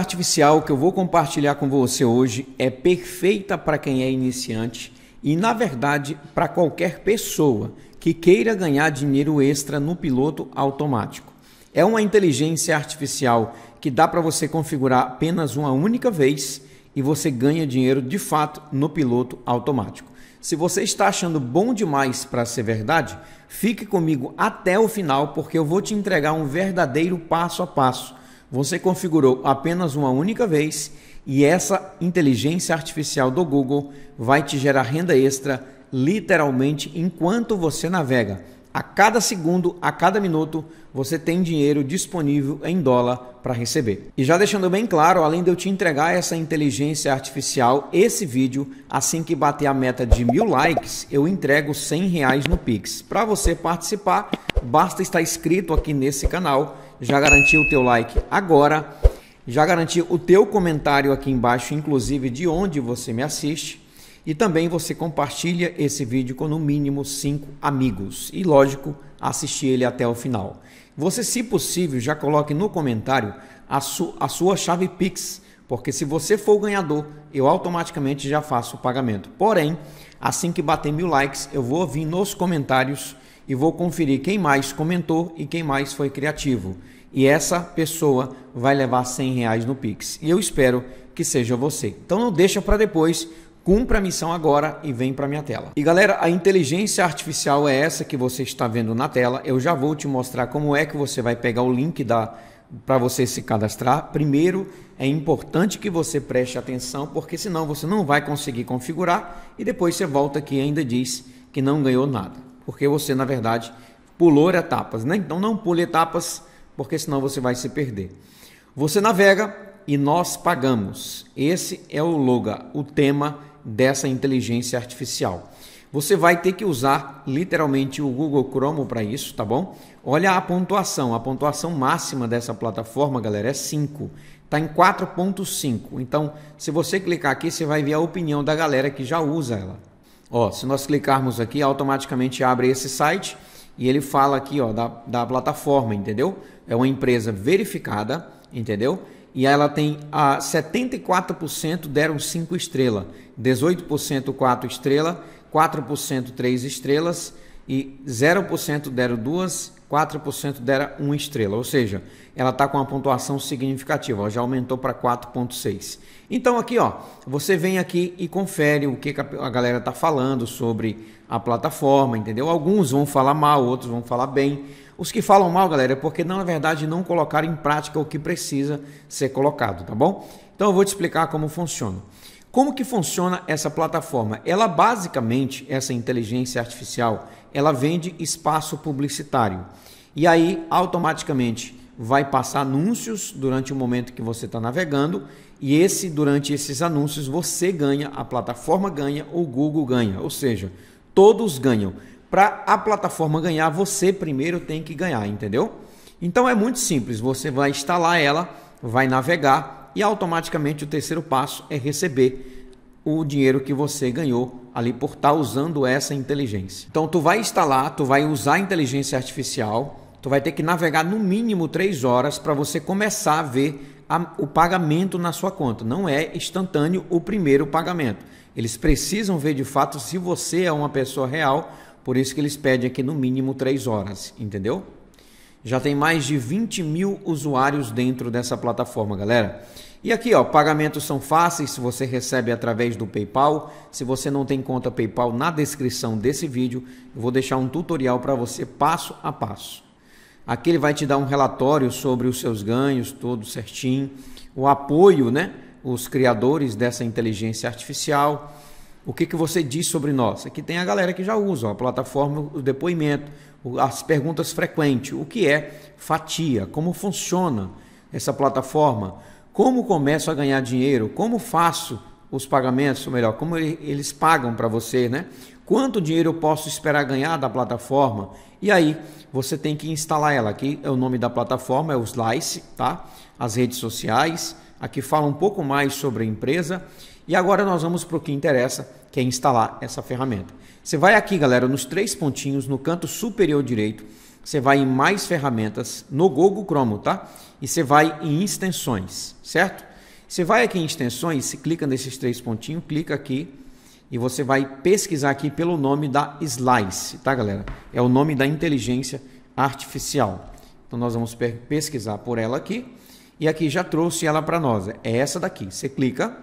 artificial que eu vou compartilhar com você hoje é perfeita para quem é iniciante e, na verdade, para qualquer pessoa que queira ganhar dinheiro extra no piloto automático. É uma inteligência artificial que dá para você configurar apenas uma única vez e você ganha dinheiro de fato no piloto automático. Se você está achando bom demais para ser verdade, fique comigo até o final porque eu vou te entregar um verdadeiro passo a passo você configurou apenas uma única vez e essa inteligência artificial do Google vai te gerar renda extra literalmente enquanto você navega. A cada segundo, a cada minuto, você tem dinheiro disponível em dólar para receber. E já deixando bem claro, além de eu te entregar essa inteligência artificial, esse vídeo, assim que bater a meta de mil likes, eu entrego 100 reais no Pix. Para você participar, basta estar inscrito aqui nesse canal já garanti o teu like agora, já garanti o teu comentário aqui embaixo, inclusive de onde você me assiste, e também você compartilha esse vídeo com no mínimo cinco amigos e lógico, assistir ele até o final. Você, se possível, já coloque no comentário a, su a sua chave Pix, porque se você for o ganhador, eu automaticamente já faço o pagamento. Porém, assim que bater mil likes, eu vou ouvir nos comentários e vou conferir quem mais comentou e quem mais foi criativo. E essa pessoa vai levar 100 reais no Pix. E eu espero que seja você. Então não deixa para depois, cumpra a missão agora e vem para minha tela. E galera, a inteligência artificial é essa que você está vendo na tela. Eu já vou te mostrar como é que você vai pegar o link da para você se cadastrar. Primeiro, é importante que você preste atenção, porque senão você não vai conseguir configurar e depois você volta aqui e ainda diz que não ganhou nada porque você, na verdade, pulou etapas, né? Então não pule etapas, porque senão você vai se perder. Você navega e nós pagamos. Esse é o loga, o tema dessa inteligência artificial. Você vai ter que usar literalmente o Google Chrome para isso, tá bom? Olha a pontuação, a pontuação máxima dessa plataforma, galera, é 5. Está em 4.5. Então, se você clicar aqui, você vai ver a opinião da galera que já usa ela. Ó, se nós clicarmos aqui, automaticamente abre esse site e ele fala aqui ó, da, da plataforma, entendeu? É uma empresa verificada, entendeu? E ela tem a 74% deram 5 estrelas, 18% 4 estrelas, 4% 3 estrelas e 0% deram 2 4% dera uma estrela, ou seja, ela está com uma pontuação significativa, já aumentou para 4.6. Então aqui, ó, você vem aqui e confere o que, que a galera está falando sobre a plataforma, entendeu? Alguns vão falar mal, outros vão falar bem. Os que falam mal, galera, é porque na verdade não colocaram em prática o que precisa ser colocado, tá bom? Então eu vou te explicar como funciona. Como que funciona essa plataforma? Ela basicamente, essa inteligência artificial, ela vende espaço publicitário. E aí, automaticamente, vai passar anúncios durante o momento que você está navegando e esse durante esses anúncios você ganha, a plataforma ganha, o Google ganha, ou seja, todos ganham. Para a plataforma ganhar, você primeiro tem que ganhar, entendeu? Então é muito simples, você vai instalar ela, vai navegar, e automaticamente o terceiro passo é receber o dinheiro que você ganhou ali por estar usando essa inteligência. Então tu vai instalar, tu vai usar a inteligência artificial, tu vai ter que navegar no mínimo três horas para você começar a ver a, o pagamento na sua conta. Não é instantâneo o primeiro pagamento. Eles precisam ver de fato se você é uma pessoa real, por isso que eles pedem aqui no mínimo três horas, entendeu? Já tem mais de 20 mil usuários dentro dessa plataforma, galera. E aqui, ó, pagamentos são fáceis, se você recebe através do PayPal. Se você não tem conta PayPal, na descrição desse vídeo eu vou deixar um tutorial para você passo a passo. Aqui ele vai te dar um relatório sobre os seus ganhos, todo certinho, o apoio, né, os criadores dessa inteligência artificial o que, que você diz sobre nós? Aqui tem a galera que já usa a plataforma, o depoimento, as perguntas frequentes. O que é fatia? Como funciona essa plataforma? Como começo a ganhar dinheiro? Como faço os pagamentos? Ou melhor, como eles pagam para você, né? Quanto dinheiro eu posso esperar ganhar da plataforma? E aí, você tem que instalar ela. Aqui é o nome da plataforma, é o Slice, tá? As redes sociais. Aqui fala um pouco mais sobre a empresa e agora nós vamos para o que interessa, que é instalar essa ferramenta. Você vai aqui, galera, nos três pontinhos, no canto superior direito, você vai em mais ferramentas, no Google Chrome, tá? E você vai em extensões, certo? Você vai aqui em extensões, você clica nesses três pontinhos, clica aqui e você vai pesquisar aqui pelo nome da Slice, tá galera? É o nome da inteligência artificial. Então nós vamos pesquisar por ela aqui e aqui já trouxe ela para nós, é essa daqui. Você clica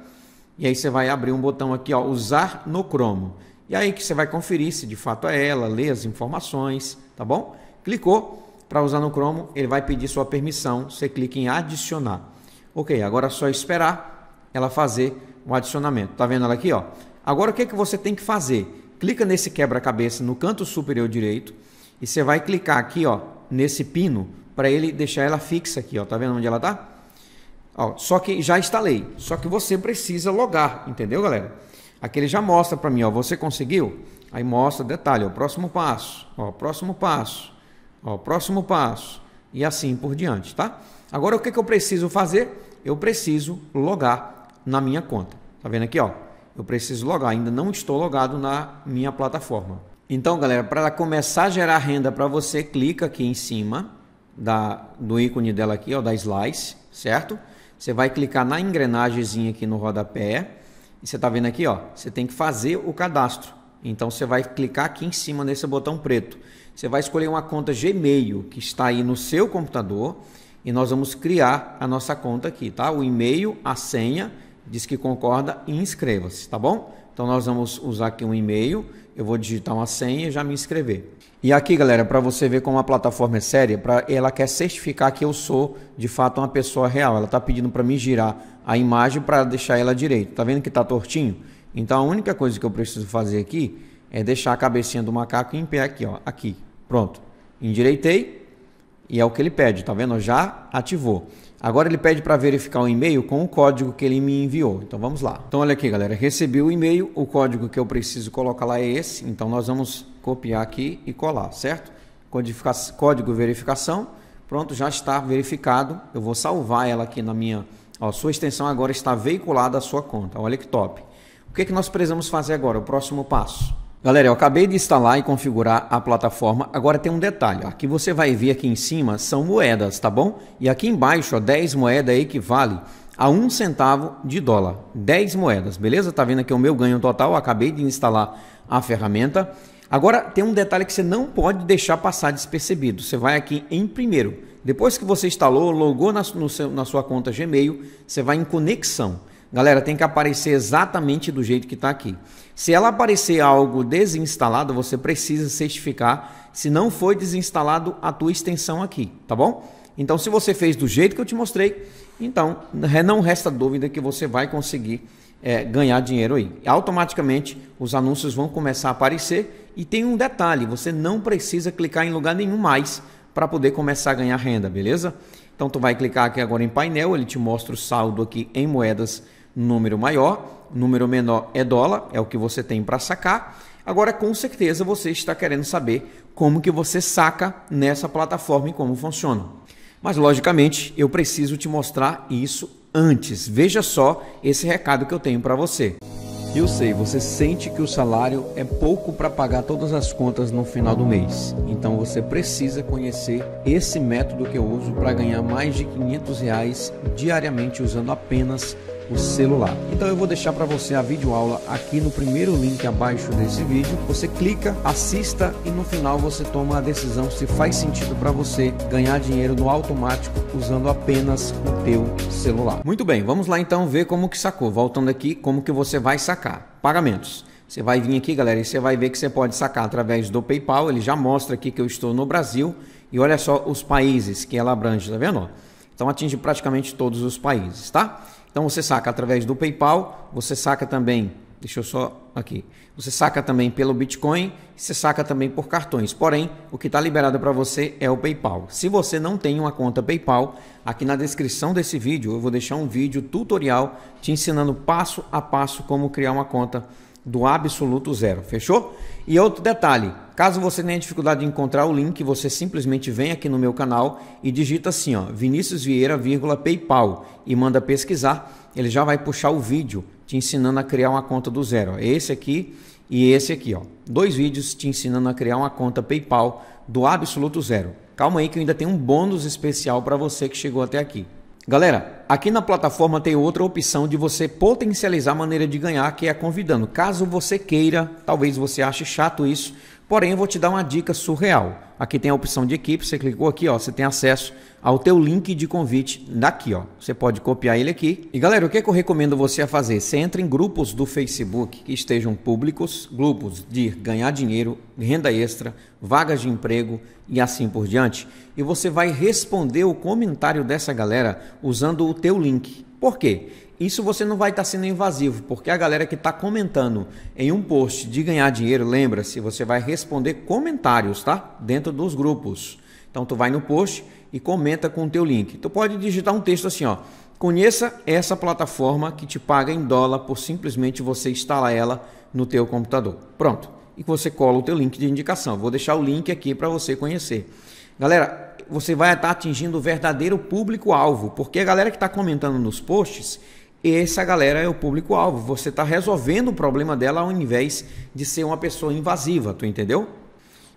e aí você vai abrir um botão aqui, ó, usar no Chrome. E aí que você vai conferir se de fato é ela, ler as informações, tá bom? Clicou para usar no Chrome, ele vai pedir sua permissão, você clica em adicionar. Ok, agora é só esperar ela fazer o adicionamento. Tá vendo ela aqui, ó? Agora o que, é que você tem que fazer? Clica nesse quebra-cabeça no canto superior direito e você vai clicar aqui, ó, nesse pino para ele deixar ela fixa aqui, ó. Tá vendo onde ela tá? Ó, só que já instalei. Só que você precisa logar, entendeu, galera? Aqui ele já mostra para mim, ó, você conseguiu? Aí mostra detalhe, O próximo passo, ó, próximo passo, ó, próximo passo e assim por diante, tá? Agora o que, que eu preciso fazer? Eu preciso logar na minha conta. Tá vendo aqui, ó? Eu preciso logar, ainda não estou logado na minha plataforma. Então, galera, para começar a gerar renda para você, clica aqui em cima da, do ícone dela aqui, ó, da Slice, certo? Você vai clicar na engrenagemzinha aqui no rodapé e você está vendo aqui, ó, você tem que fazer o cadastro. Então você vai clicar aqui em cima nesse botão preto. Você vai escolher uma conta Gmail que está aí no seu computador e nós vamos criar a nossa conta aqui, tá? O e-mail, a senha, diz que concorda e inscreva-se, tá bom? Então nós vamos usar aqui um e-mail, eu vou digitar uma senha e já me inscrever. E aqui, galera, para você ver como a plataforma é séria, pra, ela quer certificar que eu sou de fato uma pessoa real. Ela está pedindo para me girar a imagem para deixar ela direito. Tá vendo que está tortinho? Então a única coisa que eu preciso fazer aqui é deixar a cabecinha do macaco em pé aqui, ó, aqui. Pronto. Endireitei e é o que ele pede, tá vendo? Já ativou. Agora ele pede para verificar o e-mail com o código que ele me enviou. Então vamos lá. Então olha aqui, galera, recebi o e-mail, o código que eu preciso colocar lá é esse. Então nós vamos copiar aqui e colar, certo? Codifica código verificação. Pronto, já está verificado. Eu vou salvar ela aqui na minha, ó, sua extensão agora está veiculada à sua conta. Olha que top. O que é que nós precisamos fazer agora? O próximo passo. Galera, eu acabei de instalar e configurar a plataforma, agora tem um detalhe, O aqui você vai ver aqui em cima são moedas, tá bom? E aqui embaixo, ó, 10 moedas equivale a 1 um centavo de dólar, 10 moedas, beleza? Tá vendo aqui o meu ganho total, acabei de instalar a ferramenta. Agora tem um detalhe que você não pode deixar passar despercebido, você vai aqui em primeiro, depois que você instalou, logou na, seu, na sua conta Gmail, você vai em conexão. Galera, tem que aparecer exatamente do jeito que está aqui. Se ela aparecer algo desinstalado, você precisa certificar se não foi desinstalado a tua extensão aqui, tá bom? Então, se você fez do jeito que eu te mostrei, então não resta dúvida que você vai conseguir é, ganhar dinheiro aí. Automaticamente os anúncios vão começar a aparecer e tem um detalhe: você não precisa clicar em lugar nenhum mais para poder começar a ganhar renda, beleza? Então tu vai clicar aqui agora em painel, ele te mostra o saldo aqui em moedas número maior, número menor é dólar, é o que você tem para sacar. Agora, com certeza, você está querendo saber como que você saca nessa plataforma e como funciona. Mas, logicamente, eu preciso te mostrar isso antes. Veja só esse recado que eu tenho para você. Eu sei, você sente que o salário é pouco para pagar todas as contas no final do mês. Então você precisa conhecer esse método que eu uso para ganhar mais de 500 reais diariamente usando apenas o celular. Então eu vou deixar para você a videoaula aqui no primeiro link abaixo desse vídeo. Você clica, assista e no final você toma a decisão se faz sentido para você ganhar dinheiro no automático usando apenas o teu celular. Muito bem, vamos lá então ver como que sacou. Voltando aqui, como que você vai sacar? Pagamentos. Você vai vir aqui, galera, e você vai ver que você pode sacar através do PayPal. Ele já mostra aqui que eu estou no Brasil. E olha só os países que ela abrange, tá vendo? Então atinge praticamente todos os países, tá? Então você saca através do PayPal, você saca também, deixa eu só aqui, você saca também pelo Bitcoin, você saca também por cartões. Porém, o que está liberado para você é o PayPal. Se você não tem uma conta PayPal, aqui na descrição desse vídeo eu vou deixar um vídeo tutorial te ensinando passo a passo como criar uma conta PayPal do absoluto zero, fechou? E outro detalhe, caso você tenha dificuldade de encontrar o link, você simplesmente vem aqui no meu canal e digita assim, ó, Vinícius Vieira, PayPal e manda pesquisar, ele já vai puxar o vídeo te ensinando a criar uma conta do zero. Esse aqui e esse aqui, ó. Dois vídeos te ensinando a criar uma conta PayPal do absoluto zero. Calma aí que eu ainda tenho um bônus especial para você que chegou até aqui. Galera, aqui na plataforma tem outra opção de você potencializar a maneira de ganhar, que é convidando. Caso você queira, talvez você ache chato isso, porém eu vou te dar uma dica surreal. Aqui tem a opção de equipe, você clicou aqui, ó, você tem acesso ao teu link de convite daqui, ó. Você pode copiar ele aqui. E galera, o que, é que eu recomendo você a fazer? Você entra em grupos do Facebook que estejam públicos, grupos de ganhar dinheiro, renda extra, vagas de emprego e assim por diante, e você vai responder o comentário dessa galera usando o teu link. Por quê? Isso você não vai estar tá sendo invasivo, porque a galera que está comentando em um post de ganhar dinheiro, lembra-se, você vai responder comentários, tá? Dentro dentro dos grupos. Então tu vai no post e comenta com o teu link. Tu pode digitar um texto assim, ó: "Conheça essa plataforma que te paga em dólar por simplesmente você instalar ela no teu computador". Pronto. E você cola o teu link de indicação. Vou deixar o link aqui para você conhecer. Galera, você vai estar atingindo o verdadeiro público-alvo, porque a galera que está comentando nos posts, essa galera é o público-alvo. Você está resolvendo o problema dela ao invés de ser uma pessoa invasiva, tu entendeu?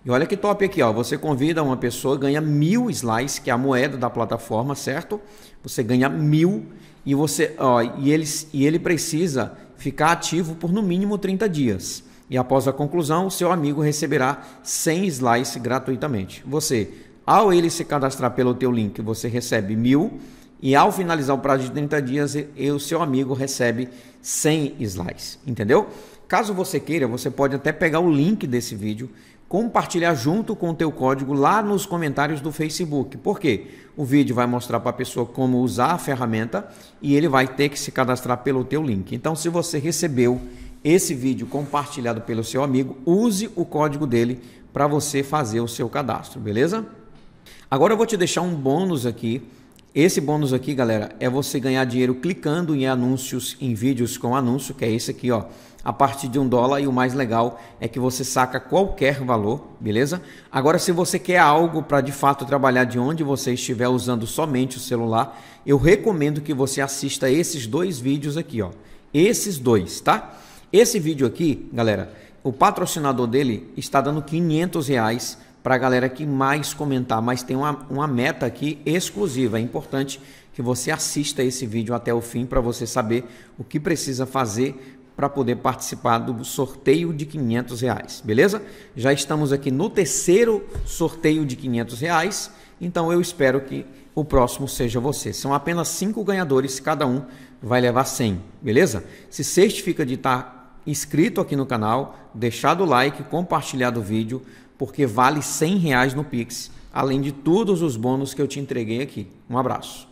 E olha que top aqui, ó. Você convida uma pessoa, ganha mil slices, que é a moeda da plataforma, certo? Você ganha mil e você, ó, e ele, e ele precisa ficar ativo por no mínimo 30 dias. E após a conclusão, o seu amigo receberá 100 slices gratuitamente. Você, ao ele se cadastrar pelo teu link, você recebe mil e ao finalizar o prazo de 30 dias, o seu amigo recebe 100 slices, entendeu? Caso você queira, você pode até pegar o link desse vídeo compartilhar junto com o teu código lá nos comentários do Facebook. Por quê? O vídeo vai mostrar para a pessoa como usar a ferramenta e ele vai ter que se cadastrar pelo teu link. Então, se você recebeu esse vídeo compartilhado pelo seu amigo, use o código dele para você fazer o seu cadastro, beleza? Agora eu vou te deixar um bônus aqui. Esse bônus aqui, galera, é você ganhar dinheiro clicando em anúncios, em vídeos com anúncio, que é esse aqui, ó a partir de um dólar e o mais legal é que você saca qualquer valor, beleza? Agora, se você quer algo para de fato trabalhar de onde você estiver usando somente o celular, eu recomendo que você assista esses dois vídeos aqui, ó. Esses dois, tá? Esse vídeo aqui, galera, o patrocinador dele está dando 500 reais para a galera que mais comentar, mas tem uma, uma meta aqui exclusiva, é importante que você assista esse vídeo até o fim para você saber o que precisa fazer para poder participar do sorteio de 500 reais, beleza? Já estamos aqui no terceiro sorteio de 500 reais, então eu espero que o próximo seja você. São apenas cinco ganhadores, cada um vai levar 100, beleza? Se certifica de estar inscrito aqui no canal, deixar o like, compartilhar o vídeo, porque vale 100 reais no Pix, além de todos os bônus que eu te entreguei aqui. Um abraço.